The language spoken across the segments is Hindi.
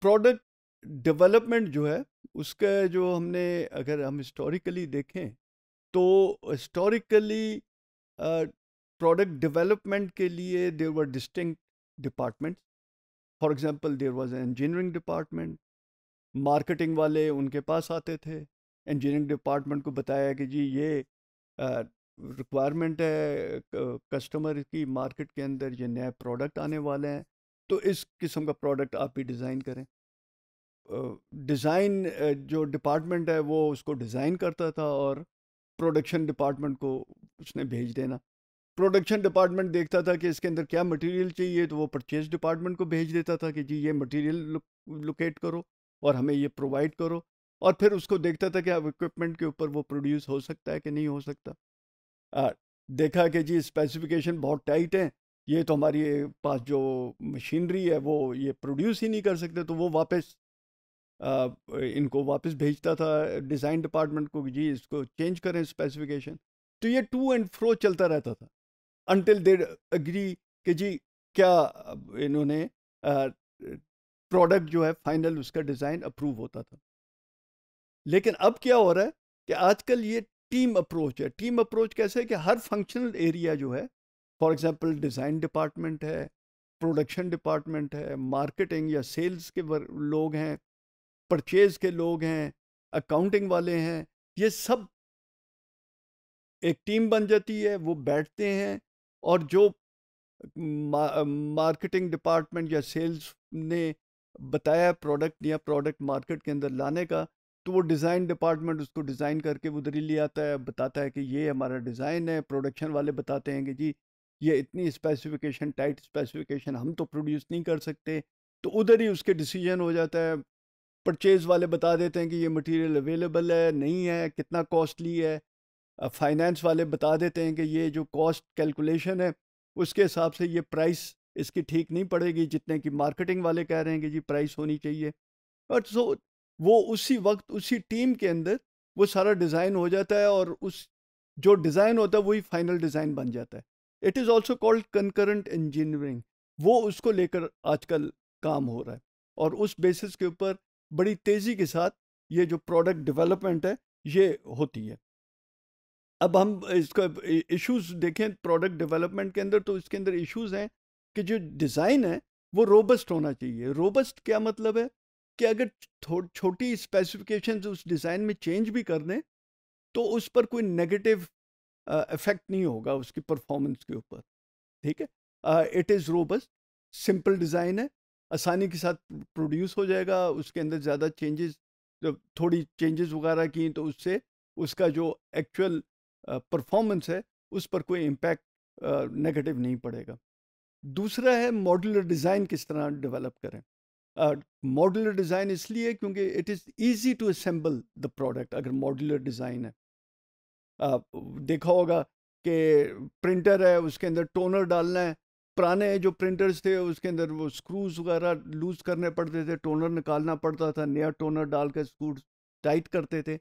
प्रोडक्ट डेवलपमेंट जो है उसके जो हमने अगर हम हिस्टोरिकली देखें तो हिस्टोरिकली प्रोडक्ट डेवलपमेंट के लिए there were distinct department for example there was engineering department marketing वाले उनके पास आते थे इंजीनियरिंग डिपार्टमेंट को बताया कि जी ये रिक्वायरमेंट है कस्टमर की मार्केट के अंदर ये नए प्रोडक्ट आने वाले हैं तो इस किस्म का प्रोडक्ट आप ही डिज़ाइन करें डिज़ाइन जो डिपार्टमेंट है वो उसको डिज़ाइन करता था और प्रोडक्शन डिपार्टमेंट को उसने भेज देना प्रोडक्शन डिपार्टमेंट देखता था कि इसके अंदर क्या मटेरियल चाहिए तो वो परचेज डिपार्टमेंट को भेज देता था कि जी ये मटेरियल लोकेट करो और हमें ये प्रोवाइड करो और फिर उसको देखता था कि अब इक्विपमेंट के ऊपर वो प्रोड्यूस हो सकता है कि नहीं हो सकता आ, देखा कि जी स्पेसिफिकेशन बहुत टाइट हैं ये तो हमारी पास जो मशीनरी है वो ये प्रोड्यूस ही नहीं कर सकते तो वो वापस इनको वापस भेजता था डिज़ाइन डिपार्टमेंट को जी इसको चेंज करें स्पेसिफिकेशन तो ये टू एंड फ्रो चलता रहता था अनटिल दे एग्री कि जी क्या इन्होंने प्रोडक्ट जो है फाइनल उसका डिज़ाइन अप्रूव होता था लेकिन अब क्या हो रहा है कि आजकल ये टीम अप्रोच है टीम अप्रोच कैसे है कि हर फंक्शनल एरिया जो है फॉर एग्ज़ाम्पल डिज़ाइन डिपार्टमेंट है प्रोडक्शन डिपार्टमेंट है मार्केटिंग या सेल्स के लोग हैं परचेज के लोग हैं अकाउंटिंग वाले हैं ये सब एक टीम बन जाती है वो बैठते हैं और जो मार्केटिंग डिपार्टमेंट या सेल्स ने बताया प्रोडक्ट या प्रोडक्ट मार्केट के अंदर लाने का तो वो डिज़ाइन डिपार्टमेंट उसको डिज़ाइन करके उधर ही ले आता है बताता है कि ये हमारा डिज़ाइन है प्रोडक्शन वाले बताते हैं कि जी ये इतनी स्पेसिफिकेशन टाइट स्पेसिफिकेशन हम तो प्रोड्यूस नहीं कर सकते तो उधर ही उसके डिसीजन हो जाता है परचेज़ वाले बता देते हैं कि ये मटेरियल अवेलेबल है नहीं है कितना कॉस्टली है फाइनेंस वाले बता देते हैं कि ये जो कॉस्ट कैलकुलेशन है उसके हिसाब से ये प्राइस इसकी ठीक नहीं पड़ेगी जितने की मार्केटिंग वाले कह रहे हैं कि जी प्राइस होनी चाहिए और सो तो वो उसी वक्त उसी टीम के अंदर वो सारा डिज़ाइन हो जाता है और उस जो डिज़ाइन होता है वही फाइनल डिज़ाइन बन जाता है it is also called concurrent engineering वो उसको लेकर आजकल काम हो रहा है और उस बेसिस के ऊपर बड़ी तेज़ी के साथ ये जो प्रोडक्ट डेवलपमेंट है ये होती है अब हम इसका इश्यूज देखें प्रोडक्ट डेवलपमेंट के अंदर तो इसके अंदर इश्यूज हैं कि जो डिज़ाइन है वो रोबस्ट होना चाहिए रोबस्ट क्या मतलब है कि अगर थो, छोटी स्पेसिफिकेशंस उस डिज़ाइन में चेंज भी कर दें तो उस पर कोई नेगेटिव इफेक्ट नहीं होगा उसकी परफॉर्मेंस के ऊपर ठीक है it is robust simple design है आसानी के साथ प्रोड्यूस हो जाएगा उसके अंदर ज़्यादा चेंजेस जब थोड़ी चेंजेस वगैरह की तो उससे उसका जो एक्चुअल परफॉर्मेंस है उस पर कोई इम्पैक्ट नेगेटिव नहीं पड़ेगा दूसरा है मॉडुलर डिज़ाइन किस तरह डेवलप करें मॉडुलर डिज़ाइन इसलिए क्योंकि it is easy to assemble the product अगर मॉडुलर डिज़ाइन है देखा होगा कि प्रिंटर है उसके अंदर टोनर डालना है पुराने जो प्रिंटर्स थे उसके अंदर वो स्क्रूज वगैरह लूज़ करने पड़ते थे टोनर निकालना पड़ता था नया टोनर डाल कर स्क्रू टाइट करते थे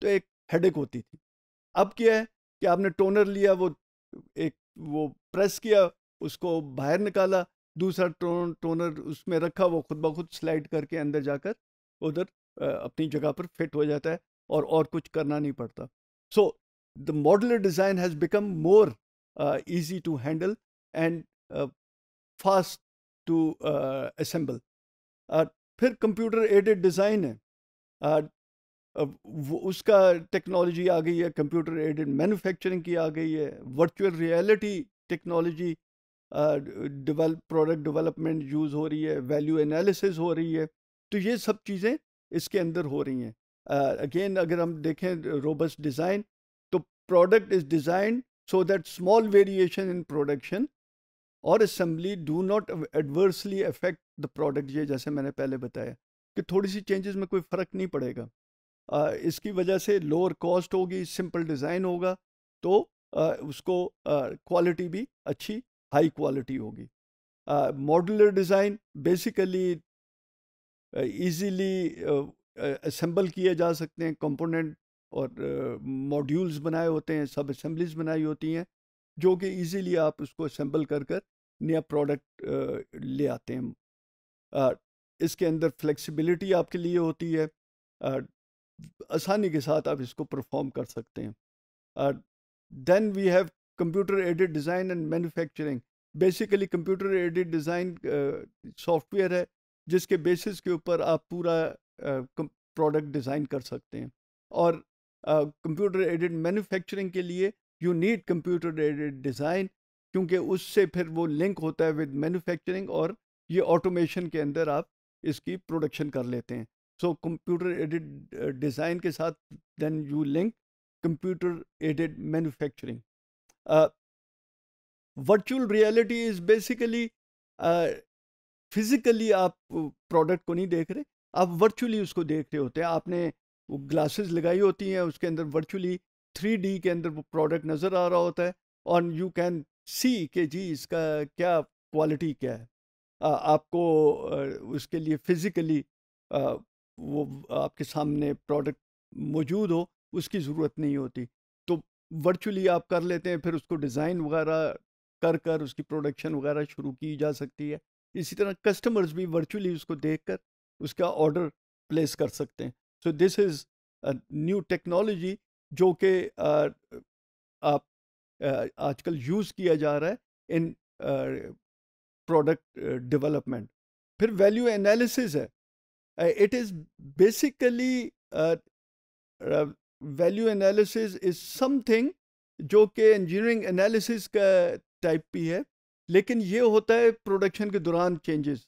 तो एक हेडेक होती थी अब क्या है कि आपने टोनर लिया वो एक वो प्रेस किया उसको बाहर निकाला दूसरा टोन टोनर उसमें रखा वो खुद ब खुद स्लाइड करके अंदर जाकर उधर अपनी जगह पर फिट हो जाता है और और कुछ करना नहीं पड़ता so so, the modular design has become more uh, easy to handle and uh, fast to uh, assemble. Uh, फिर कंप्यूटर एडेड डिज़ाइन है uh, उसका टेक्नोलॉजी आ गई है कंप्यूटर एडेड मैन्युफैक्चरिंग की आ गई है virtual reality technology develop product development use हो रही है वैल्यू एनालिसिस हो रही है तो ये सब चीज़ें इसके अंदर हो रही हैं अगेन uh, again, अगर हम देखें robust design product is designed so that small variation in production और assembly do not adversely affect the product ये जैसे मैंने पहले बताया कि थोड़ी सी चेंजेस में कोई फ़र्क नहीं पड़ेगा आ, इसकी वजह से लोअर कॉस्ट होगी सिंपल डिज़ाइन होगा तो आ, उसको क्वालिटी भी अच्छी हाई क्वालिटी होगी modular design basically easily assemble किए जा सकते हैं कंपोनेंट और मॉड्यूल्स बनाए होते हैं सब असम्बलीज बनाई होती हैं जो कि ईजीली आप उसको असम्बल कर कर नया प्रोडक्ट ले आते हैं इसके अंदर फ्लेक्सिबिलिटी आपके लिए होती है आसानी के साथ आप इसको परफॉर्म कर सकते हैं then we have computer aided design and manufacturing basically computer aided design software है जिसके बेसिस के ऊपर आप पूरा प्रोडक्ट uh, डिज़ाइन कर सकते हैं और कंप्यूटर एडेड मैन्युफैक्चरिंग के लिए you need computer aided design क्योंकि उससे फिर वो लिंक होता है विद मैन्युफैक्चरिंग और ये ऑटोमेशन के अंदर आप इसकी प्रोडक्शन कर लेते हैं सो कंप्यूटर एडिड डिज़ाइन के साथ then you link computer aided manufacturing virtual reality is basically physically आप प्रोडक्ट को नहीं देख रहे आप वर्चुअली उसको देख रहे होते हैं आपने वो ग्लासेस लगाई होती हैं उसके अंदर वर्चुअली थ्री के अंदर वो प्रोडक्ट नज़र आ रहा होता है और यू कैन सी के जी इसका क्या क्वालिटी क्या है आ, आपको उसके लिए फिज़िकली वो आपके सामने प्रोडक्ट मौजूद हो उसकी ज़रूरत नहीं होती तो वर्चुअली आप कर लेते हैं फिर उसको डिज़ाइन वगैरह कर कर उसकी प्रोडक्शन वगैरह शुरू की जा सकती है इसी तरह कस्टमर्स भी वर्चुअली उसको देख कर उसका ऑर्डर प्लेस कर सकते हैं so this is new technology जो कि आप आजकल यूज़ किया जा रहा है इन प्रोडक्ट डेवलपमेंट फिर वैल्यू एनालिसिस है it is basically value analysis is something जो कि इंजीनियरिंग एनालिसिस का टाइप भी है लेकिन ये होता है प्रोडक्शन के दौरान चेंजेस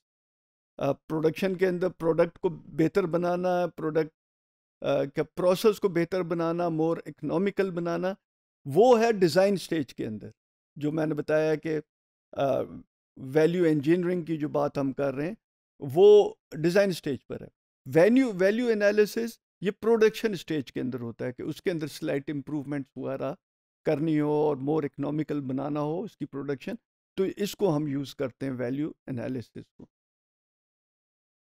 प्रोडक्शन के अंदर प्रोडक्ट को बेहतर बनाना प्रोडक्ट का प्रोसेस को बेहतर बनाना मोर इकनॉमिकल बनाना वो है डिज़ाइन स्टेज के अंदर जो मैंने बताया कि वैल्यू इंजीनियरिंग की जो बात हम कर रहे हैं वो डिज़ाइन स्टेज पर है वैल्यू वैल्यू एनालिसिस ये प्रोडक्शन स्टेज के अंदर होता है कि उसके अंदर स्लाइट इम्प्रूवमेंट वगैरह करनी हो और मोर इकनॉमिकल बनाना हो उसकी प्रोडक्शन तो इसको हम यूज़ करते हैं वैल्यू एनालिसिस को